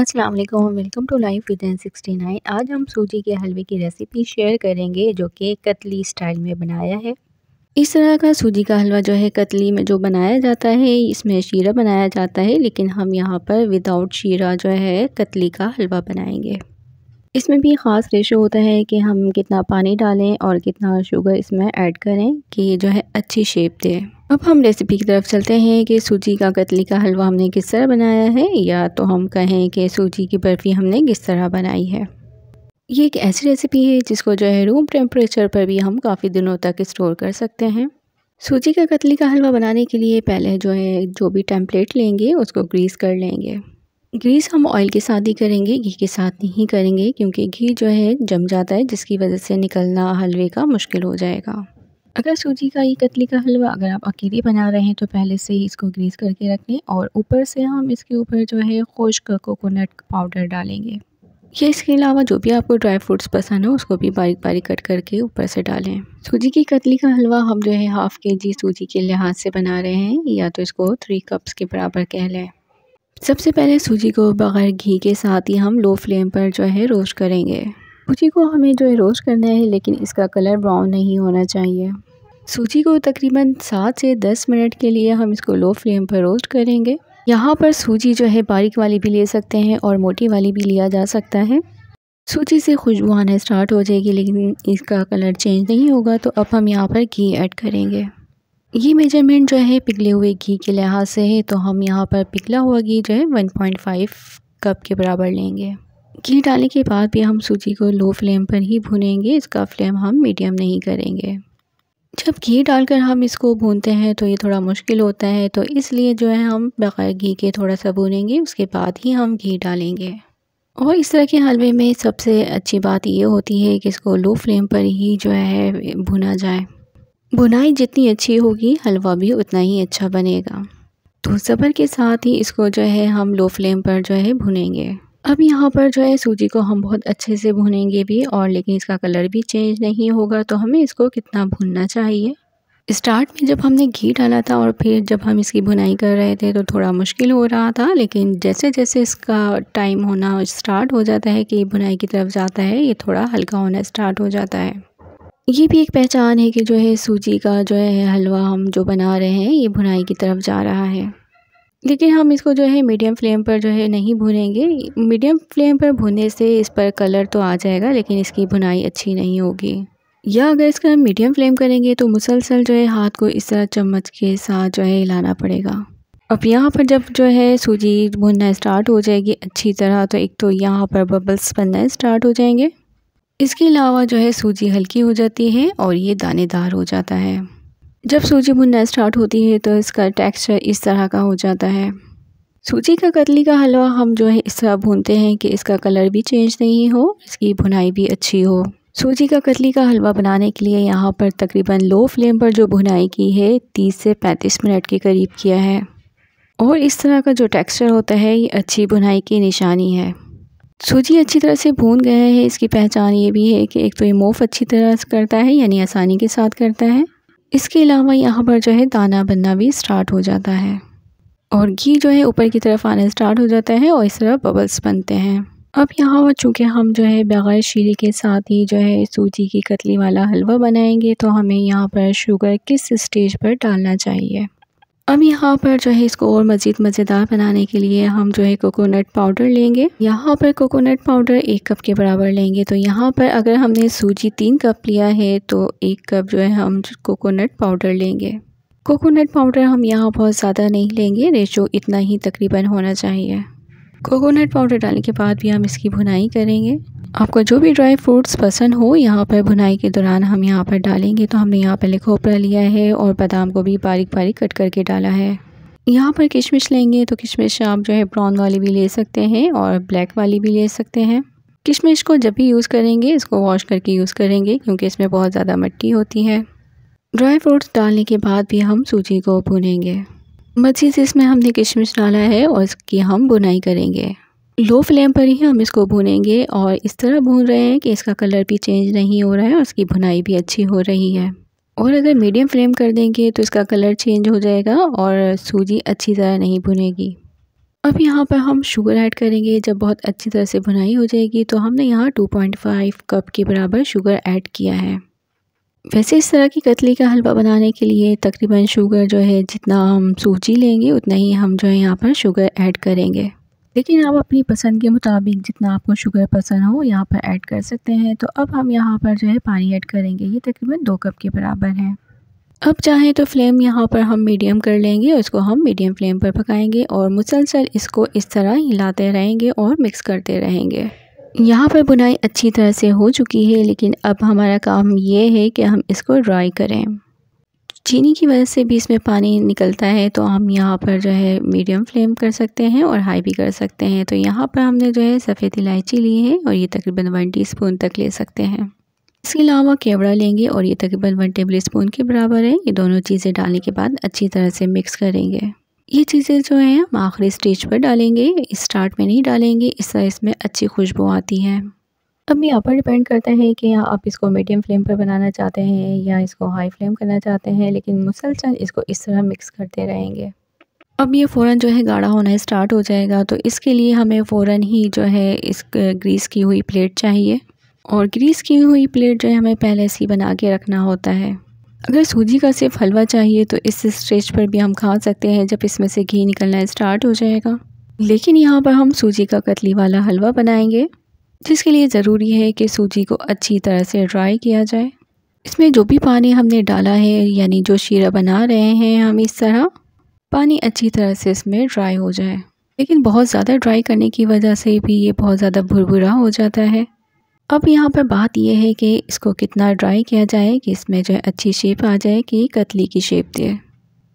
अस्सलाम वालेकुम welcome to life with N sixty nine आज हम सूजी के हलवे की रेसिपी शेयर करेंगे जो कि कतली स्टाइल में बनाया है इस तरह का सूजी का हलवा जो है कतली में जो बनाया जाता है इसमें शीरा बनाया जाता है लेकिन हम यहाँ पर विदाउट शीरा जो है कतली का हलवा बनाएंगे इसमें भी ख़ास रेशो होता है कि हम कितना पानी डालें और कितना शुगर इसमें ऐड करें कि जो है अच्छी शेप दें अब हम रेसिपी की तरफ चलते हैं कि सूजी का कतली का हलवा हमने किस तरह बनाया है या तो हम कहें कि सूजी की बर्फ़ी हमने किस तरह बनाई है ये एक ऐसी रेसिपी है जिसको जो है रूम टेम्परेचर पर भी हम काफ़ी दिनों तक स्टोर कर सकते हैं सूजी का कतली का हलवा बनाने के लिए पहले जो है जो भी टेम्पलेट लेंगे उसको ग्रीस कर लेंगे ग्रीस हम ऑयल के साथ ही करेंगे घी के साथ नहीं करेंगे क्योंकि घी जो है जम जाता है जिसकी वजह से निकलना हलवे का मुश्किल हो जाएगा अगर सूजी का ये कतली का हलवा अगर आप अकेले बना रहे हैं तो पहले से ही इसको ग्रीस करके रख लें और ऊपर से हम इसके ऊपर जो है खुश्क कोकोनट पाउडर डालेंगे या इसके अलावा जो भी आपको ड्राई फ्रूट्स पसंद हो उसको भी बारीक बारीक कट करके ऊपर से डालें सूजी की कतली का हलवा हम जो है हाफ़ के जी सूजी के लिहाज से बना रहे हैं या तो इसको थ्री कप्स के बराबर कह लें सबसे पहले सूजी को बग़ैर घी के साथ ही हम लो फ्लेम पर जो है रोस्ट करेंगे सूजी को हमें जो है रोस्ट करना है लेकिन इसका कलर ब्राउन नहीं होना चाहिए सूजी को तकरीबन सात से दस मिनट के लिए हम इसको लो फ्लेम पर रोस्ट करेंगे यहाँ पर सूजी जो है बारीक वाली भी ले सकते हैं और मोटी वाली भी लिया जा सकता है सूजी से खुशबू आना स्टार्ट हो जाएगी लेकिन इसका कलर चेंज नहीं होगा तो अब हम यहाँ पर घी ऐड करेंगे ये मेजरमेंट जो है पिघले हुए घी के लिहाज से है तो हम यहाँ पर पिघला हुआ घी जो है 1.5 कप के बराबर लेंगे घी डालने के बाद भी हम सूजी को लो फ्लेम पर ही भुनेंगे इसका फ्लेम हम मीडियम नहीं करेंगे जब घी डालकर हम इसको भूनते हैं तो ये थोड़ा मुश्किल होता है तो इसलिए जो है हम बग़ैर घी के थोड़ा सा भूनेंगे उसके बाद ही हम घी डालेंगे और इस तरह के हलवे में सबसे अच्छी बात ये होती है कि इसको लो फ्लेम पर ही जो है भुना जाए भुनाई जितनी अच्छी होगी हलवा भी उतना ही अच्छा बनेगा तो सबर के साथ ही इसको जो है हम लो फ्लेम पर जो है भुनेंगे अब यहाँ पर जो है सूजी को हम बहुत अच्छे से भुनेंगे भी और लेकिन इसका कलर भी चेंज नहीं होगा तो हमें इसको कितना भूनना चाहिए स्टार्ट में जब हमने घी डाला था और फिर जब हम इसकी भुनाई कर रहे थे तो थोड़ा मुश्किल हो रहा था लेकिन जैसे जैसे इसका टाइम होना स्टार्ट हो जाता है कि भुनाई की तरफ जाता है ये थोड़ा हल्का होना स्टार्ट हो जाता है ये भी एक पहचान है कि जो है सूजी का जो है हलवा हम जो बना रहे हैं ये भुनाई की तरफ जा रहा है लेकिन हम इसको जो है मीडियम फ्लेम पर जो है नहीं भुनेंगे मीडियम फ्लेम पर भुनने से इस पर कलर तो आ जाएगा लेकिन इसकी भुनाई अच्छी नहीं होगी या अगर इसका हम मीडियम फ्लेम करेंगे तो मुसलसल जो है हाथ को इस तरह चम्मच के साथ जो है हिलाना पड़ेगा अब यहाँ पर जब जो है सूजी भुनना स्टार्ट हो जाएगी अच्छी तरह तो एक तो यहाँ पर बबल्स बनना स्टार्ट हो जाएंगे इसके अलावा जो है सूजी हल्की हो जाती है और ये दानेदार हो जाता है जब सूजी भुनना स्टार्ट होती है तो इसका टेक्सचर इस तरह का हो जाता है सूजी का कतली का हलवा हम जो है इस तरह भूनते हैं कि इसका कलर भी चेंज नहीं हो इसकी भुनाई भी अच्छी हो सूजी का कतली का हलवा बनाने के लिए यहाँ पर तकरीबन लो फ्लेम पर जो भुनाई की है तीस से पैंतीस मिनट के करीब किया है और इस तरह का जो टेक्सचर होता है ये अच्छी भुनाई की निशानी है सूजी अच्छी तरह से भून गया है इसकी पहचान ये भी है कि एक तो ये मोफ अच्छी तरह से करता है यानी आसानी के साथ करता है इसके अलावा यहाँ पर जो है दाना बनना भी स्टार्ट हो जाता है और घी जो है ऊपर की तरफ आना स्टार्ट हो जाता है और इस तरह बबल्स बनते हैं अब यहाँ पर चूँकि हम जो है बग़ैर शीरे के साथ ही जो है सूजी की कतली वाला हलवा बनाएंगे तो हमें यहाँ पर शुगर किस स्टेज पर डालना चाहिए अब यहाँ पर जो है इसको और मज़ीद मज़ेदार बनाने के लिए हम जो है कोकोनट पाउडर लेंगे यहाँ पर कोकोनट पाउडर एक कप के बराबर लेंगे तो यहाँ पर अगर हमने सूजी तीन कप लिया है तो एक कप जो है हम कोकोनट पाउडर लेंगे कोकोनट पाउडर हम यहाँ बहुत ज़्यादा नहीं लेंगे रेशो इतना ही तकरीबन होना चाहिए कोकोनट पाउडर डालने के बाद भी हम इसकी भुनाई करेंगे आपको जो भी ड्राई फ्रूट्स पसंद हो यहाँ पर भुनाई के दौरान हम यहाँ पर डालेंगे तो हमने यहाँ पहले खोपरा लिया है और बादाम को भी बारीक बारीक कट करके डाला है यहाँ पर किशमिश लेंगे तो किशमिश आप जो है ब्राउन वाली भी ले सकते हैं और ब्लैक वाली भी ले सकते हैं किशमिश को जब भी यूज़ करेंगे इसको वॉश करके यूज़ करेंगे क्योंकि इसमें बहुत ज़्यादा मट्टी होती है ड्राई फ्रूट्स डालने के बाद भी हम सूजी को भुनेंगे मच्छी से इसमें हमने किशमिश डाला है और इसकी हम बुनाई करेंगे लो फ्लेम पर ही हम इसको भूनेंगे और इस तरह भून रहे हैं कि इसका कलर भी चेंज नहीं हो रहा है और इसकी भुनाई भी अच्छी हो रही है और अगर मीडियम फ्लेम कर देंगे तो इसका कलर चेंज हो जाएगा और सूजी अच्छी तरह नहीं भुनेगी अब यहाँ पर हम शुगर ऐड करेंगे जब बहुत अच्छी तरह से भुनाई हो जाएगी तो हमने यहाँ 2.5 कप के बराबर शुगर ऐड किया है वैसे इस तरह की कतली का हलवा बनाने के लिए तकरीबन शुगर जो है जितना हम सूजी लेंगे उतना ही हम जो है यहाँ पर शुगर ऐड करेंगे लेकिन आप अपनी पसंद के मुताबिक जितना आपको शुगर पसंद हो यहाँ पर ऐड कर सकते हैं तो अब हम यहाँ पर जो है पानी ऐड करेंगे ये तकरीबन दो कप के बराबर है अब चाहें तो फ्लेम यहाँ पर हम मीडियम कर लेंगे और इसको हम मीडियम फ्लेम पर पकाएंगे और मुसलसल इसको इस तरह हिलाते रहेंगे और मिक्स करते रहेंगे यहाँ पर बुनाई अच्छी तरह से हो चुकी है लेकिन अब हमारा काम ये है कि हम इसको ड्राई करें चीनी की वजह से भी इसमें पानी निकलता है तो हम यहाँ पर जो है मीडियम फ्लेम कर सकते हैं और हाई भी कर सकते हैं तो यहाँ पर हमने जो है सफ़ेद इलायची ली है और ये तकरीबन वन टीस्पून तक ले सकते हैं इसके अलावा केवड़ा लेंगे और ये तकरीबन वन टेबल स्पून के बराबर है ये दोनों चीज़ें डालने के बाद अच्छी तरह से मिक्स करेंगे ये चीज़ें जो हैं हम आखिरी स्टेज पर डालेंगे स्टार्ट में नहीं डालेंगे इस तरह इसमें अच्छी खुशबू आती है अब ये आप पर डिपेंड करता है कि आप इसको मीडियम फ्लेम पर बनाना चाहते हैं या इसको हाई फ्लेम करना चाहते हैं लेकिन मुसलसल इसको इस तरह मिक्स करते रहेंगे अब ये फ़ौरन जो है गाढ़ा होना स्टार्ट हो जाएगा तो इसके लिए हमें फ़ौर ही जो है इस ग्रीस की हुई प्लेट चाहिए और ग्रीस की हुई प्लेट जो है हमें पहले से ही बना के रखना होता है अगर सूजी का सिर्फ हलवा चाहिए तो इस स्टेज पर भी हम खा सकते हैं जब इसमें से घी निकलना स्टार्ट हो जाएगा लेकिन यहाँ पर हम सूजी का कतली वाला हलवा बनाएंगे जिसके लिए ज़रूरी है कि सूजी को अच्छी तरह से ड्राई किया जाए इसमें जो भी पानी हमने डाला है यानी जो शीरा बना रहे हैं हम इस तरह पानी अच्छी तरह से इसमें ड्राई हो जाए लेकिन बहुत ज़्यादा ड्राई करने की वजह से भी ये बहुत ज़्यादा भुरभुरा हो जाता है अब यहाँ पर बात यह है कि इसको कितना ड्राई किया जाए कि इसमें जो है अच्छी शेप आ जाए कि कतली की शेप दे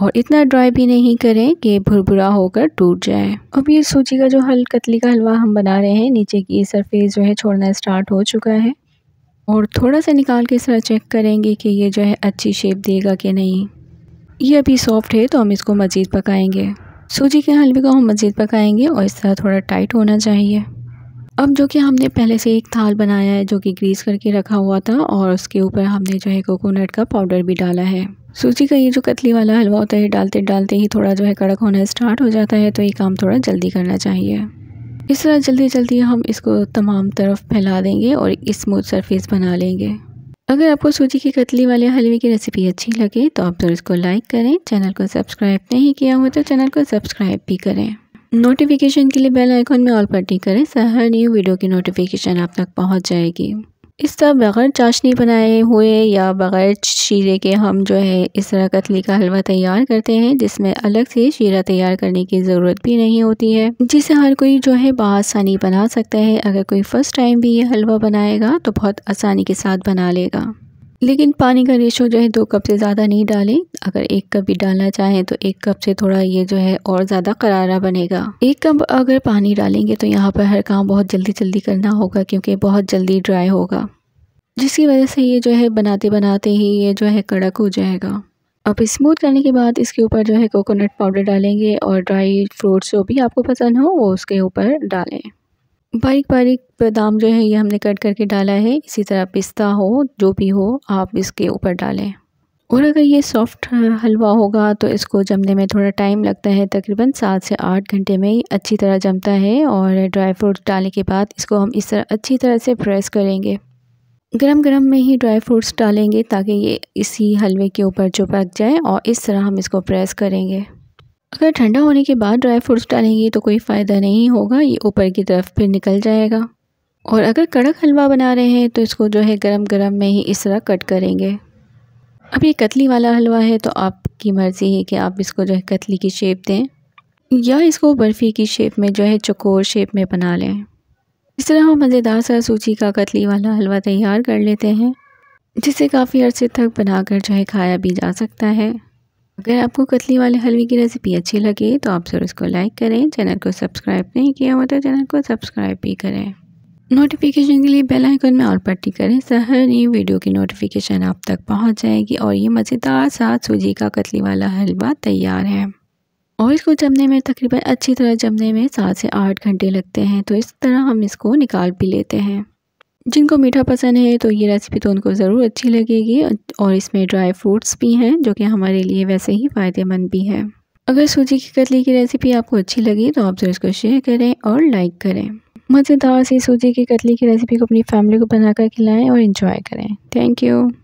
और इतना ड्राई भी नहीं करें कि भुरभुरा होकर टूट जाए अब ये सूजी का जो हल कतली का हलवा हम बना रहे हैं नीचे की सरफेस जो है छोड़ना स्टार्ट हो चुका है और थोड़ा सा निकाल के इस तरह चेक करेंगे कि ये जो है अच्छी शेप देगा कि नहीं ये अभी सॉफ्ट है तो हम इसको मज़ीद पकाएँगे सूजी के हलवे को हम मज़ीद पकाएँगे और इस तरह थोड़ा टाइट होना चाहिए अब जो कि हमने पहले से एक थाल बनाया है जो कि ग्रीस करके रखा हुआ था और उसके ऊपर हमने जो है कोकोनट का पाउडर भी डाला है सूजी का ये जो कतली वाला हलवा होता है डालते डालते ही थोड़ा जो है कड़क होना स्टार्ट हो जाता है तो ये काम थोड़ा जल्दी करना चाहिए इस तरह जल्दी जल्दी हम इसको तमाम तरफ फैला देंगे और स्मूथ सरफेस बना लेंगे अगर आपको सूजी की कतली वाले हलवे की रेसिपी अच्छी लगे तो आप ज़रूर इसको लाइक करें चैनल को सब्सक्राइब नहीं किया हुआ तो चैनल को सब्सक्राइब भी करें नोटिफिकेशन के लिए बेल आइकॉन में ऑल पर टिक करें सर हर न्यू वीडियो की नोटिफिकेशन आप तक पहुंच जाएगी इस तरह बग़ैर चाशनी बनाए हुए या बग़ैर शीरे के हम जो है इस तरह कतली का हलवा तैयार करते हैं जिसमें अलग से शीरा तैयार करने की ज़रूरत भी नहीं होती है जिसे हर कोई जो है बसानी बना सकता है अगर कोई फ़र्स्ट टाइम भी ये हलवा बनाएगा तो बहुत आसानी के साथ बना लेगा लेकिन पानी का रेशो जो है दो कप से ज़्यादा नहीं डालें अगर एक कप भी डालना चाहें तो एक कप से थोड़ा ये जो है और ज़्यादा करारा बनेगा एक कप अगर पानी डालेंगे तो यहाँ पर हर काम बहुत जल्दी जल्दी करना होगा क्योंकि बहुत जल्दी ड्राई होगा जिसकी वजह से ये जो है बनाते बनाते ही ये जो है कड़क हो जाएगा अब स्मूथ करने के बाद इसके ऊपर जो है कोकोनट पाउडर डालेंगे और ड्राई फ्रूट्स जो भी आपको पसंद हो वो उसके ऊपर डालें बारीक बारीक बादाम जो है ये हमने कट करके डाला है इसी तरह पिस्ता हो जो भी हो आप इसके ऊपर डालें और अगर ये सॉफ्ट हलवा होगा तो इसको जमने में थोड़ा टाइम लगता है तकरीबन सात से आठ घंटे में ही अच्छी तरह जमता है और ड्राई फ्रूट डालने के बाद इसको हम इस तरह अच्छी तरह से प्रेस करेंगे गरम गरम में ही ड्राई फ्रूट्स डालेंगे ताकि ये इसी हलवे के ऊपर जो पक जाए और इस तरह हम इसको प्रेस करेंगे अगर ठंडा होने के बाद ड्राई फ्रूट्स डालेंगे तो कोई फ़ायदा नहीं होगा ये ऊपर की तरफ फिर निकल जाएगा और अगर कड़क हलवा बना रहे हैं तो इसको जो है गरम गरम में ही इस तरह कट करेंगे अब ये कतली वाला हलवा है तो आपकी मर्ज़ी है कि आप इसको जो है कतली की शेप दें या इसको बर्फ़ी की शेप में जो है चकोर शेप में बना लें इस तरह हम मज़ेदार सा सूची का कतली वाला हलवा तैयार कर लेते हैं जिसे काफ़ी अरसे तक बनाकर जो है खाया भी जा सकता है अगर आपको कतली वाले हलवे की रेसिपी अच्छी लगे तो आप ज़रूर इसको लाइक करें चैनल को सब्सक्राइब नहीं किया हुआ तो चैनल को सब्सक्राइब भी करें नोटिफिकेशन के लिए बेल आइकन में ऑल पट्टी करें सहर तो हर नई वीडियो की नोटिफिकेशन आप तक पहुंच जाएगी और ये मज़ेदार सा सूजी का कतली वाला हलवा तैयार है और इसको जमने में तकरीबन अच्छी तरह जमने में सात से आठ घंटे लगते हैं तो इस तरह हम इसको निकाल भी लेते हैं जिनको मीठा पसंद है तो ये रेसिपी तो उनको ज़रूर अच्छी लगेगी और इसमें ड्राई फ्रूट्स भी हैं जो कि हमारे लिए वैसे ही फ़ायदेमंद भी है अगर सूजी की कतली की रेसिपी आपको अच्छी लगी तो आप ज़रूर इसको शेयर करें और लाइक करें मज़ेदार सी सूजी की कतली की रेसिपी को अपनी फैमिली को बनाकर खिलाएं और इन्जॉय करें थैंक यू